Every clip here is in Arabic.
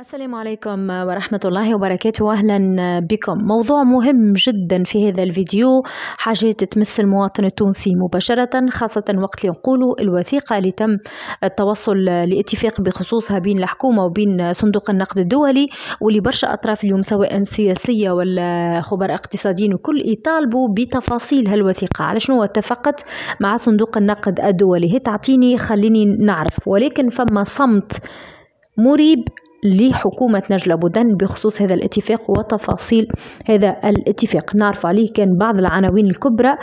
السلام عليكم ورحمة الله وبركاته أهلا بكم موضوع مهم جدا في هذا الفيديو حاجات تمس المواطن التونسي مباشرة خاصة وقت اللي الوثيقة اللي تم التوصل لاتفاق بخصوصها بين الحكومة وبين صندوق النقد الدولي واللي برشا أطراف اليوم سواء سياسية ولا خبراء اقتصاديين وكل يطالبوا بتفاصيل هالوثيقة على شنو اتفقت مع صندوق النقد الدولي هي تعطيني خليني نعرف ولكن فما صمت مريب لحكومة نجلة بودن بخصوص هذا الاتفاق وتفاصيل هذا الاتفاق نعرف عليه كان بعض العناوين الكبرى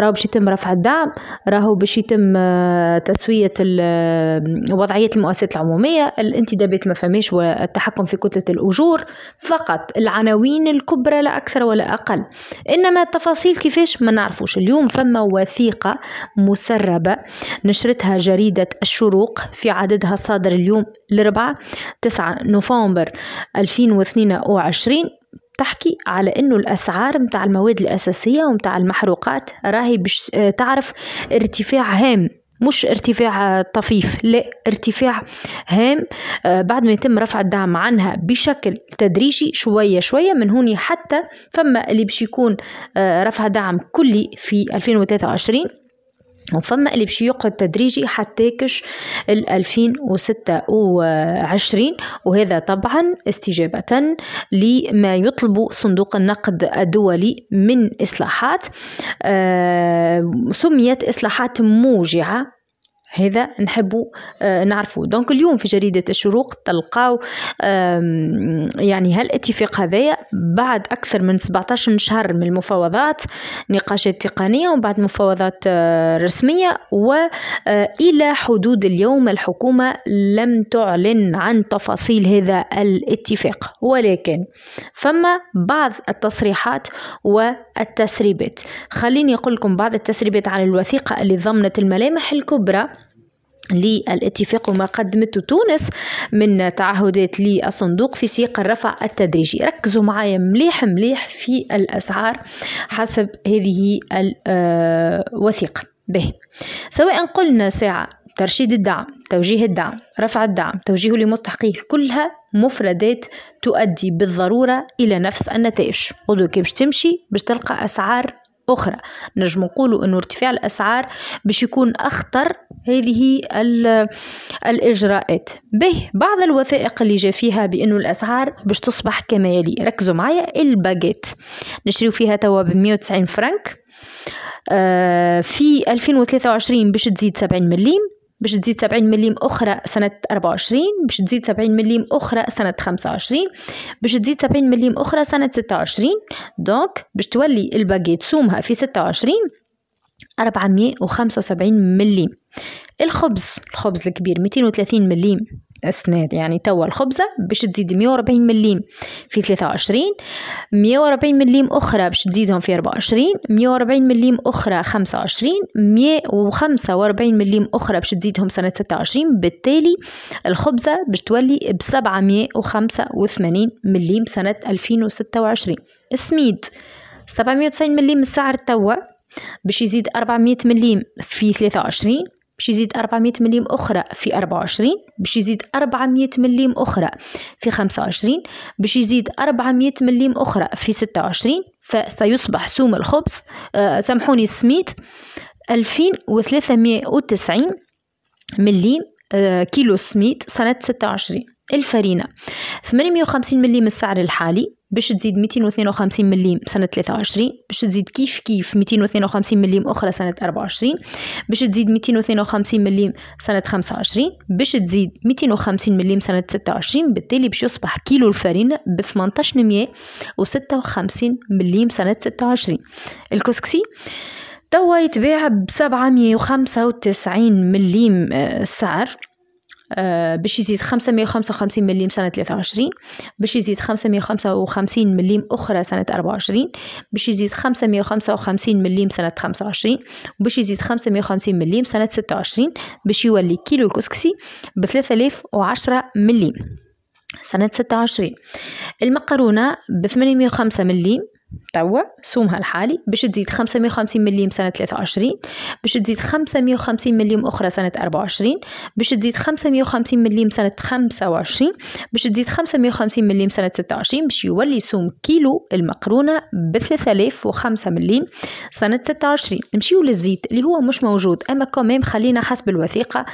راهو باش يتم رفع الدعم راهو باش يتم آه، تسوية وضعية المؤسسات العمومية الانتدابات ما فماش والتحكم في كتلة الأجور فقط العناوين الكبرى لا أكثر ولا أقل إنما التفاصيل كيفاش ما نعرفوش اليوم فما وثيقة مسربة نشرتها جريدة الشروق في عددها الصادر اليوم الأربعة تسعة نوفمبر 2022 تحكي على انه الاسعار متاع المواد الاساسيه ومتاع المحروقات راهي باش آه، تعرف ارتفاع هام مش ارتفاع طفيف لا ارتفاع هام آه، بعد ما يتم رفع الدعم عنها بشكل تدريجي شوية شوية من هوني حتى فما اللي باش يكون آه، رفع دعم كلي في 2023 وفما اللي باش يقعد تدريجي حتى كش 2026 وهذا طبعا استجابة لما يطلب صندوق النقد الدولي من إصلاحات آه، سميت إصلاحات موجعة هذا نحبوا آه، نعرفوا دونك اليوم في جريدة الشروق تلقاو يعني هالاتفاق هذايا بعد أكثر من 17 شهر من المفاوضات نقاشات تقنية وبعد مفاوضات آه، رسمية وإلى آه، حدود اليوم الحكومة لم تعلن عن تفاصيل هذا الاتفاق ولكن فما بعض التصريحات والتسريبات خليني أقول لكم بعض التسريبات عن الوثيقة اللي ضمنت الملامح الكبرى للاتفاق وما قدمته تونس من تعهدات للصندوق في سياق الرفع التدريجي ركزوا معايا مليح مليح في الأسعار حسب هذه الوثيقة آه، به سواء قلنا ساعة ترشيد الدعم توجيه الدعم رفع الدعم توجيهه لمستحقيه كلها مفردات تؤدي بالضرورة إلى نفس النتائج قدوا كي تمشي باش تلقى أسعار أخرى نجم نقولوا أن ارتفاع الأسعار باش يكون أخطر هذه الإجراءات به بعض الوثائق اللي جا فيها بأن الأسعار باش تصبح كما يلي ركزوا معايا الباجيت نشريو فيها توا ب 190 فرنك في 2023 باش تزيد 70 مليم باش تزيد 70 مليم اخرى سنه 24 باش تزيد 70 مليم اخرى سنه 25 باش تزيد 70 مليم اخرى سنه 26 دونك باش تولي الباكيت سومها في 26 475 مليم الخبز الخبز الكبير 230 مليم اسناد يعني توا الخبزه باش تزيد 140 مليم في 23 140 مليم اخرى باش تزيدهم في 24 140 مليم اخرى 25 145 مليم اخرى باش تزيدهم سنه 26 بالتالي الخبزه باش تولي ب 785 مليم سنه 2026 السميد 790 مليم السعر توا باش يزيد 400 مليم في 23 باش يزيد 400 مليم أخرى في 24 باش يزيد 400 مليم أخرى في 25 باش يزيد 400 مليم أخرى في 26 فسيصبح سوم الخبز آه سامحوني سميت 2390 مليم آه، كيلو سميت سنة 26 الفرينة 850 ملي من السعر الحالي باش تزيد 252 ملي سنة 23 باش تزيد كيف كيف 252 ملي أخرى سنة 24 باش تزيد 252 ملي سنة 25 باش تزيد 250 ملي سنة 26 بالتالي باش يصبح كيلو الفرينة ب 1856 ملي سنة 26 الكسكسي توا يتباع بسبعمية وخمسة وتسعين مليم آه، سعر آه باش يزيد 555 مليم سنة 23 باش يزيد 555 مليم أخرى سنة 24 باش يزيد 555 مليم سنة 25 وباش يزيد 550 مليم سنة 26 باش يولي كيلو الكسكسي ب 3010 مليم سنة 26 المقرونة ب 805 مليم توا سومها الحالي باش تزيد 550 مليم سنة 23 باش تزيد 550 مليم أخرى سنة 24 باش تزيد 550 مليم سنة 25 باش تزيد 550 مليم سنة 26 باش يولي سوم كيلو المقرونة ب 3005 مليم سنة 26 نمشيو للزيت اللي هو مش موجود أما كوميم خلينا حسب الوثيقة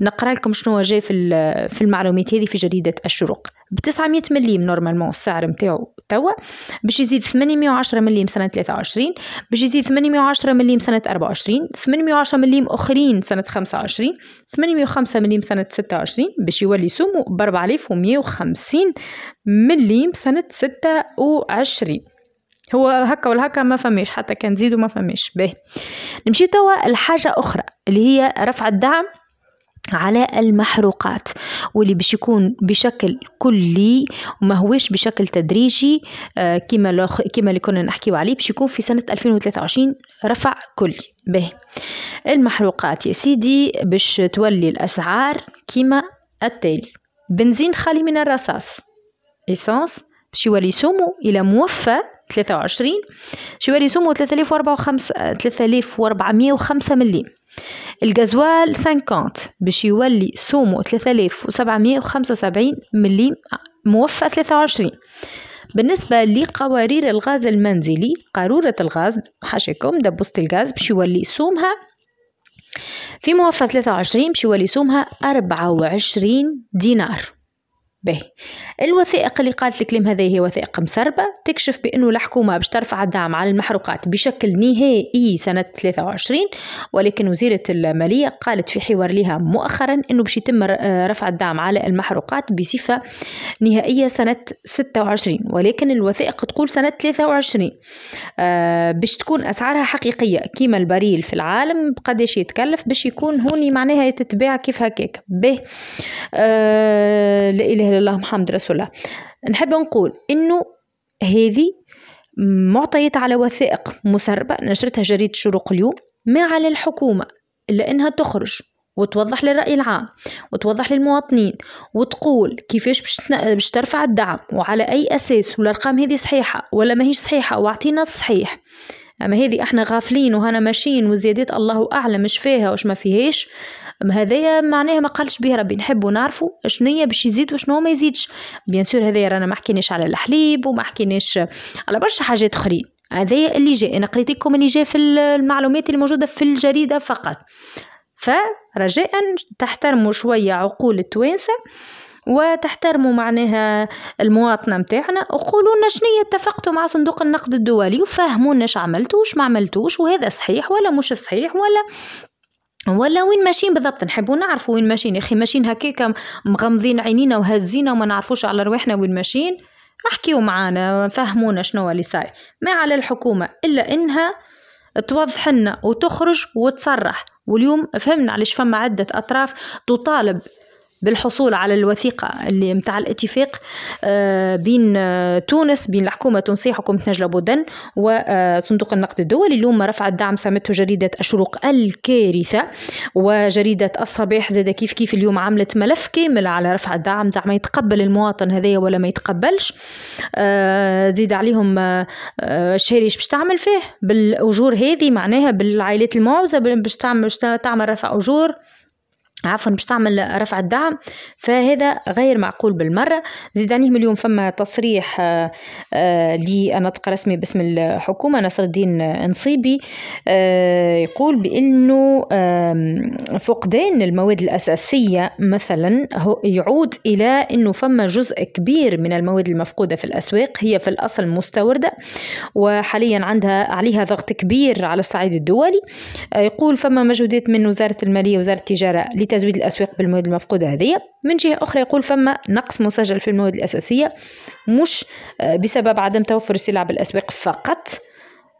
نقرأ لكم شنو جاي في, في المعلومات هذه في جريدة الشروق ب 900 مليم نورمالمون السعر نتاعو توا باش يزيد 810 مليم سنه 23 باش يزيد 810 مليم سنه 24 810 مليم اخرين سنه 25 805 مليم سنه 26 باش يولي سومو ب 4150 مليم سنه 26 هو هكا ولا هكا ما فماش حتى كان زيدو ما فماش باهي نمشي توا الحاجه اخرى اللي هي رفع الدعم على المحروقات واللي باش يكون بشكل كلي وما هوش بشكل تدريجي آه، كما كما اللي كنا نحكيو عليه باش يكون في سنه 2023 رفع كلي به المحروقات يا سيدي باش تولي الاسعار كما التالي بنزين خالي من الرصاص ايسونس باش يولي سومو الى موفى 23 شوالي يولي سومو 3405 3405 مليم الجزوال 50 باش يولي سومو 3775 ملي موفى 23 بالنسبة لقوارير الغاز المنزلي قارورة الغاز حاشاكم دبوسة الغاز باش يولي سومها في موفى 23 باش يولي سومها 24 دينار به الوثائق اللي قالت الكلام هذا هي وثائق مسربة تكشف بأنه الحكومة باش ترفع الدعم على المحروقات بشكل نهائي سنة 23 ولكن وزيرة المالية قالت في حوار لها مؤخرا أنه باش يتم رفع الدعم على المحروقات بصفة نهائية سنة 26 ولكن الوثائق تقول سنة 23 آه باش تكون أسعارها حقيقية كيما البريل في العالم قداش يتكلف باش يكون هوني معناها تتباع كيف هكاك به آه لا إله إلا الله محمد رسول الله نحب نقول إنه هذه معطيات على وثائق مسربة نشرتها جريدة شروق اليوم ما على الحكومة إلا إنها تخرج وتوضح للرأي العام وتوضح للمواطنين وتقول كيفاش باش باش ترفع الدعم وعلى أي أساس والأرقام هذه صحيحة ولا ماهيش صحيحة واعطينا الصحيح أما هذه احنا غافلين وهنا ماشيين وزيادات الله أعلم مش فيها وش ما فيهاش أما هذايا معناها ما قالش به ربي نحب نعرفوا شنية باش يزيد وشنو ما يزيدش بيان سور هذايا رانا ما حكيناش على الحليب وما حكيناش على برشا حاجات أخرين هذايا اللي جاء أنا قريتكم اللي جاء في المعلومات الموجودة في الجريدة فقط فرجاء تحترموا شوية عقول التوانسة وتحترموا معناها المواطنة متاعنا وقولوا لنا شنية اتفقتوا مع صندوق النقد الدولي وفهمونا لنا عملتوا وش ما عملتوش وهذا صحيح ولا مش صحيح ولا ولا وين ماشيين بالضبط نحبوا نعرفوا وين ماشيين يا اخي ماشيين هكاك مغمضين عينينا وهزينا وما نعرفوش على رواحنا وين ماشيين احكيوا معانا فهمونا شنو اللي صاير ما على الحكومة إلا إنها توضح لنا وتخرج وتصرح واليوم فهمنا علاش فما عدة أطراف تطالب بالحصول على الوثيقة اللي متاع الاتفاق آه، بين آه، تونس بين الحكومة التونسية حكومة نجلة بودن وصندوق آه، النقد الدولي اليوم رفعت دعم سمته جريدة الشروق الكارثة وجريدة الصباح زاد كيف كيف اليوم عملت ملف كامل على رفع الدعم زعما يتقبل المواطن هذايا ولا ما يتقبلش زيد عليهم الشهريش باش تعمل فيه بالأجور هذه معناها بالعائلات المعوزة باش تعمل باش تعمل رفع أجور عفوا باش تعمل رفع الدعم فهذا غير معقول بالمرة زيدانيهم اليوم فما تصريح آه، آه، لنطق رسمي باسم الحكومة نصر الدين نصيبي آه، يقول بأنه فقدان المواد الأساسية مثلا يعود إلى أنه فما جزء كبير من المواد المفقودة في الأسواق هي في الأصل مستوردة وحاليا عندها عليها ضغط كبير على الصعيد الدولي يقول فما مجهودات من وزارة المالية وزارة التجارة تزويد الأسواق بالمواد المفقودة هذه من جهة أخرى يقول فما نقص مسجل في المواد الأساسية مش آه، بسبب عدم توفر السلع بالأسواق فقط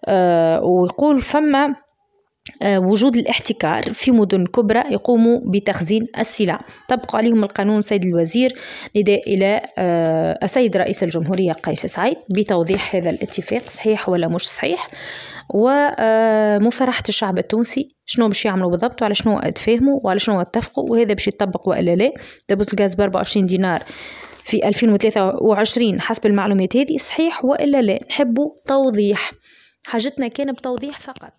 آه، ويقول فما آه، وجود الاحتكار في مدن كبرى يقوموا بتخزين السلع طبق عليهم القانون سيد الوزير نداء إلى آه، السيد رئيس الجمهورية قيس سعيد بتوضيح هذا الاتفاق صحيح ولا مش صحيح ومصارحة آه، الشعب التونسي شنو باش يعملوا بالضبط وعلى شنو اتفاهموا وعلى شنو اتفقوا وهذا باش يطبق ولا لا دبوس الغاز ب 24 دينار في 2023 حسب المعلومات هذه صحيح وإلا لا نحبوا توضيح حاجتنا كان بتوضيح فقط